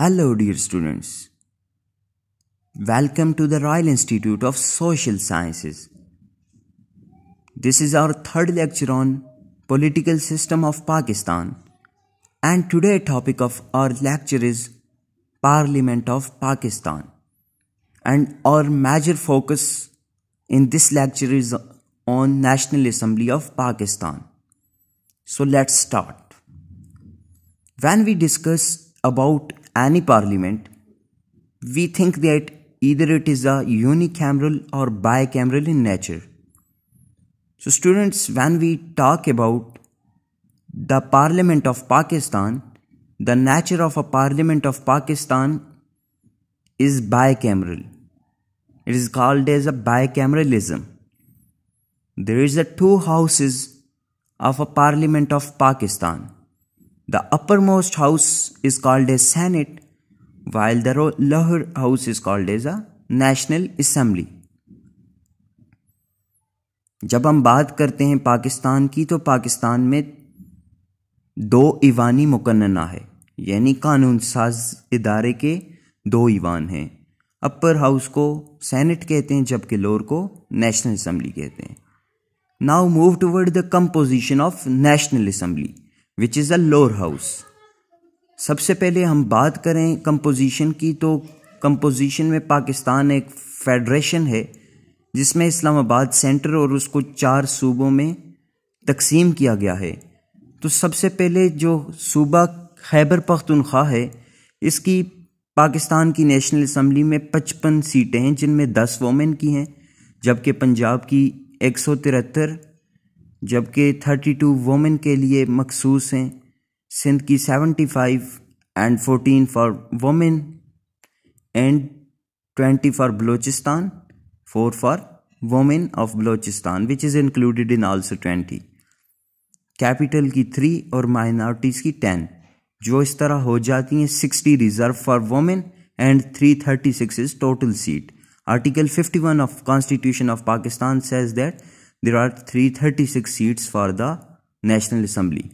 Hello, dear students. Welcome to the Royal Institute of Social Sciences. This is our third lecture on political system of Pakistan and today topic of our lecture is Parliament of Pakistan and our major focus in this lecture is on National Assembly of Pakistan. So let's start. When we discuss about any parliament, we think that either it is a unicameral or bicameral in nature. So, students, when we talk about the Parliament of Pakistan, the nature of a Parliament of Pakistan is bicameral. It is called as a bicameralism. There is a two houses of a Parliament of Pakistan. The uppermost house is called a Senate, while the lower house is called as a National Assembly. जब हम बात करते हैं पाकिस्तान की तो पाकिस्तान में दो ईवानी मुकन्ना है यानी कानून साज इदारे के दो ईवान हैं अपर हाउस को सेनेट कहते हैं जबकि लोअर को नेशनल असम्बली कहते हैं now move toward the composition of National Assembly which is a lower house सबसे पहले हम बात करें कंपोजिशन की तो कंपोजिशन में पाकिस्तान एक फेडरेशन है जिसमें इस्लामाबाद सेंटर और उसको चार सूबों में तकसीम किया गया है तो सबसे पहले जो सूबा खैबर पख्तनख्वा है इसकी पाकिस्तान की नेशनल असम्बली में पचपन सीटें हैं जिनमें दस वोमेन की हैं जबकि पंजाब की एक सौ तिहत्तर जबकि 32 वोमेन के लिए मखसूस हैं सिंध की 75 and 14 for women and 20 for Balochistan 4 for women of Balochistan which is included in also 20 capital की थ्री और माइनॉरिटीज़ की टेन जो इस तरह हो जाती हैं sixty reserve for women and three thirty six is total seat article fifty one of constitution of Pakistan says that there are 336 seats for the National Assembly.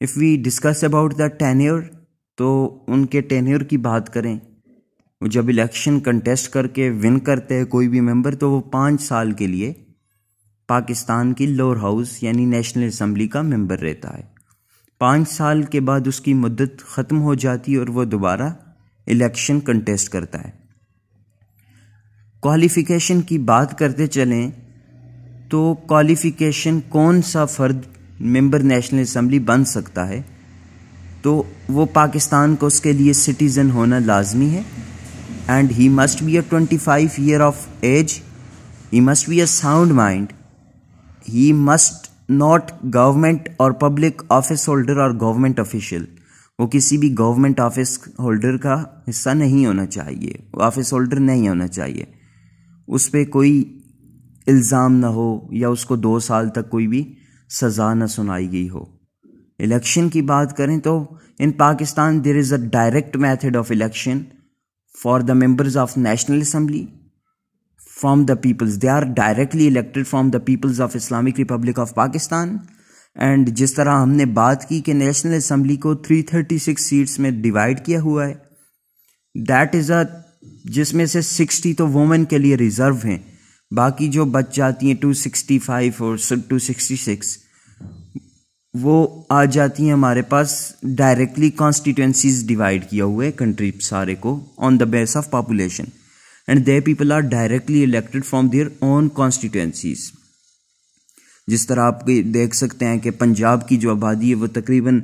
If we discuss about the tenure, तो उनके tenure की बात करें वो जब election contest करके win करते हैं कोई भी मेंबर तो वो पाँच साल के लिए पाकिस्तान की लोअर हाउस यानी नेशनल असम्बली का मेंबर रहता है पाँच साल के बाद उसकी मदत ख़त्म हो जाती है और वो दोबारा इलेक्शन कंटेस्ट करता है क्वालिफिकेशन की बात करते चलें तो क्वालिफिकेशन कौन सा फ़र्द मेंबर नेशनल असम्बली बन सकता है तो वो पाकिस्तान को उसके लिए सिटीज़न होना लाजमी है and he must be a twenty five year of age he must be a sound mind he must not government और पब्लिक ऑफिस होल्डर और गवर्नमेंट ऑफिशियल वो किसी भी गवर्नमेंट ऑफिस होल्डर का हिस्सा नहीं होना चाहिए ऑफिस होल्डर नहीं होना चाहिए उस पर कोई इल्ज़ाम ना हो या उसको दो साल तक कोई भी सज़ा ना सुनाई गई हो इलेक्शन की बात करें तो in Pakistan there is a direct method of election for the members of National Assembly from the peoples they are directly elected from the peoples of Islamic Republic of Pakistan and जिस तरह हमने बात की कि नेशनल असम्बली को 336 seats में divide किया हुआ है दैट इज़ अ जिसमें से 60 तो वोमेन के लिए रिजर्व हैं बाकी जो बच जाती हैं 265 और 266 वो आ जाती हैं हमारे पास डायरेक्टली कॉन्स्टिट्यूंसीज डिवाइड किया हुआ है कंट्री सारे को on the base of population and they people are directly elected from their own constituencies जिस तरह आप देख सकते हैं कि पंजाब की जो आबादी है वो तकरीबन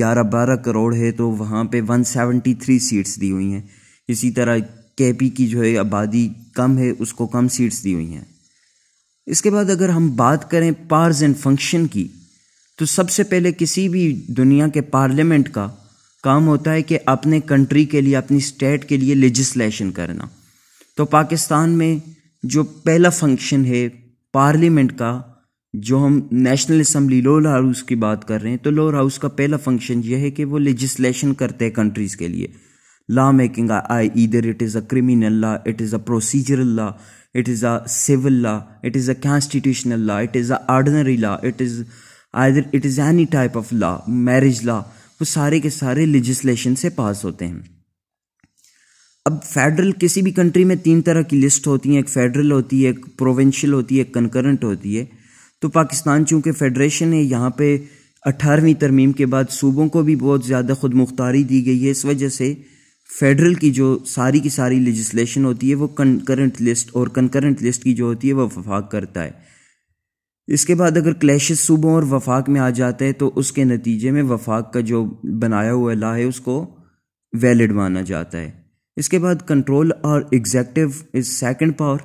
11-12 करोड़ है तो वहाँ पे 173 सीट्स दी हुई हैं इसी तरह केपी की जो है आबादी कम है उसको कम सीट्स दी हुई हैं इसके बाद अगर हम बात करें पार्स एंड फंक्शन की तो सबसे पहले किसी भी दुनिया के पार्लियामेंट का काम होता है कि अपने कंट्री के लिए अपनी स्टेट के लिए लेजिस्लेशन करना तो पाकिस्तान में जो पहला फंक्शन है पार्लियामेंट का जो हम नेशनल असम्बली लोअर हाउस की बात कर रहे हैं तो लोअर हाउस का पहला फंक्शन यह है कि वो लेजिस्लेशन करते हैं कंट्रीज़ के लिए law making i either it is a criminal law it is a procedural law it is a civil law it is a constitutional law it is a ordinary law it is either it is any type of law marriage law वो सारे के सारे legislation से पास होते हैं अब federal किसी भी कंट्री में तीन तरह की लिस्ट होती है एक फेडरल होती है एक प्रोविंशियल होती है एक कंकरेंट होती है तो पाकिस्तान चूंकि फेडरेशन है यहाँ पे अठारहवीं तरमीम के बाद सूबों को भी बहुत ज़्यादा खुद मुख्तारी दी गई है इस वजह से फेडरल की जो सारी की सारी लेजिस्लेशन होती है वो कंकरेंट लिस्ट और कंकरेंट लिस्ट की जो होती है वह वफाक करता है इसके बाद अगर क्लैश सूबों और वफाक में आ जाता है तो उसके नतीजे में वफाक का जो बनाया हुआ ला है उसको वैलिड माना जाता है इसके बाद कंट्रोल और एग्जेक्टिव इज सेकंड पावर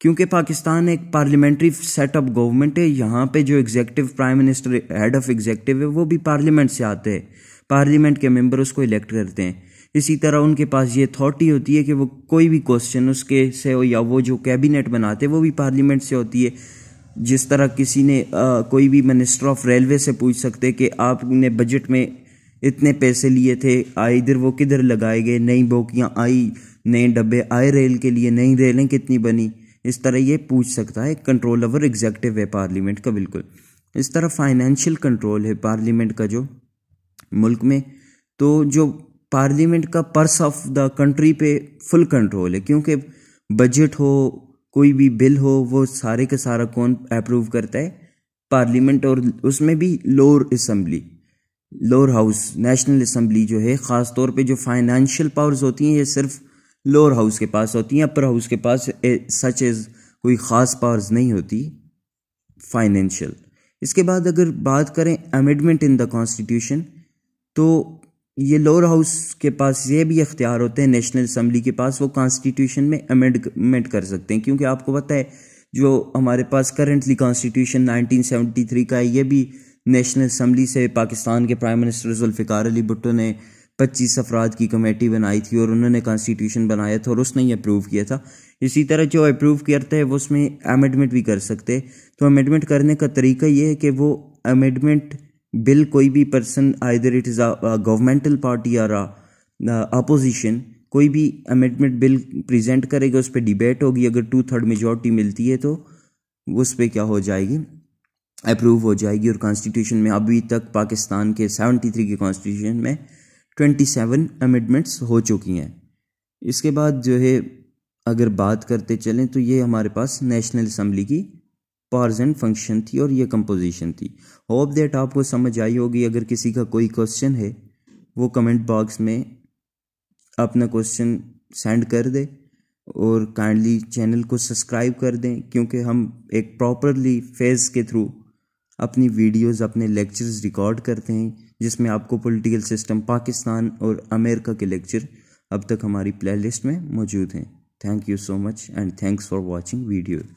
क्योंकि पाकिस्तान एक पार्लियामेंट्री सेटअप गवर्नमेंट है यहाँ पे जो executive prime minister head of executive है वो भी पार्लियामेंट से आते हैं पार्लियामेंट के मेंबर उसको इलेक्ट करते हैं इसी तरह उनके पास ये अथॉरिटी होती है कि वो कोई भी क्वेश्चन उसके से हो या वो जो कैबिनेट बनाते वो भी पार्लियामेंट से होती है जिस तरह किसी ने आ, कोई भी मिनिस्टर ऑफ रेलवे से पूछ सकते कि आपने बजट में इतने पैसे लिए थे आए इधर वो किधर लगाए गए नई बोकियाँ आई नए डब्बे आए रेल के लिए नई रेलें कितनी बनी इस तरह ये पूछ सकता है कंट्रोल ओवर एग्जैक्टिव है पार्लियामेंट का बिल्कुल इस तरह फाइनेंशियल कंट्रोल है पार्लियामेंट का जो मुल्क में तो जो पार्लियामेंट का पर्स ऑफ द कंट्री पे फुल कंट्रोल है क्योंकि बजट हो कोई भी बिल हो वो सारे का सारा कौन अप्रूव करता है पार्लियामेंट और उसमें भी lower assembly lower house National Assembly जो है ख़ास तौर पे जो फाइनेंशियल पावर्स होती हैं ये सिर्फ लोअर हाउस के पास होती हैं अपर हाउस के पास ए, सच एज कोई ख़ास पावर्स नहीं होती फाइनेंशियल इसके बाद अगर बात करें अमेंडमेंट इन द कॉन्स्टिट्यूशन तो ये लोअर हाउस के पास ये भी अख्तियार होते हैं नेशनल असम्बली के पास वो कॉन्स्टिट्यूशन में अमेंडमेंट कर सकते हैं क्योंकि आपको पता है जो हमारे पास करंटली कॉन्स्टिट्यूशन 1973 का है ये भी नेशनल असम्बली से पाकिस्तान के प्राइम मिनिस्टर जुल्फ़िकार अली भुट्टो ने पच्चीस अफराद की कमेटी बनाई थी और उन्होंने कॉन्स्टिट्यूशन बनाया था और उसने ही अप्रूव किया था इसी तरह जो अप्रूव करते हैं वो उसमें अमेंडमेंट भी कर सकते तो अमेंडमेंट करने का तरीका ये है कि वो अमेंडमेंट बिल कोई भी person either it is a governmental party और अपोजिशन कोई भी अमेंडमेंट बिल प्रेजेंट करेगा उस पर डिबेट होगी अगर टू थर्ड मेजोरिटी मिलती है तो उस पर क्या हो जाएगी अप्रूव हो जाएगी और कॉन्स्टिट्यूशन में अभी तक पाकिस्तान के सेवेंटी थ्री के कॉन्स्टिट्यूशन में ट्वेंटी सेवन अमेंडमेंट्स हो चुकी हैं इसके बाद जो है अगर बात करते चलें तो ये हमारे पास नेशनल असम्बली की पार्जन एंड फंक्शन थी और ये कंपोजिशन थी होप दैट आपको समझ आई होगी अगर किसी का कोई क्वेश्चन है वो कमेंट बॉक्स में अपना क्वेश्चन सेंड कर दे और काइंडली चैनल को सब्सक्राइब कर दें क्योंकि हम एक प्रॉपरली फेज के थ्रू अपनी वीडियोस अपने लेक्चर्स रिकॉर्ड करते हैं जिसमें आपको पॉलिटिकल सिस्टम पाकिस्तान और अमेरिका के लेक्चर अब तक हमारी प्लेलिस्ट में मौजूद हैं thank you so much and thanks for watching video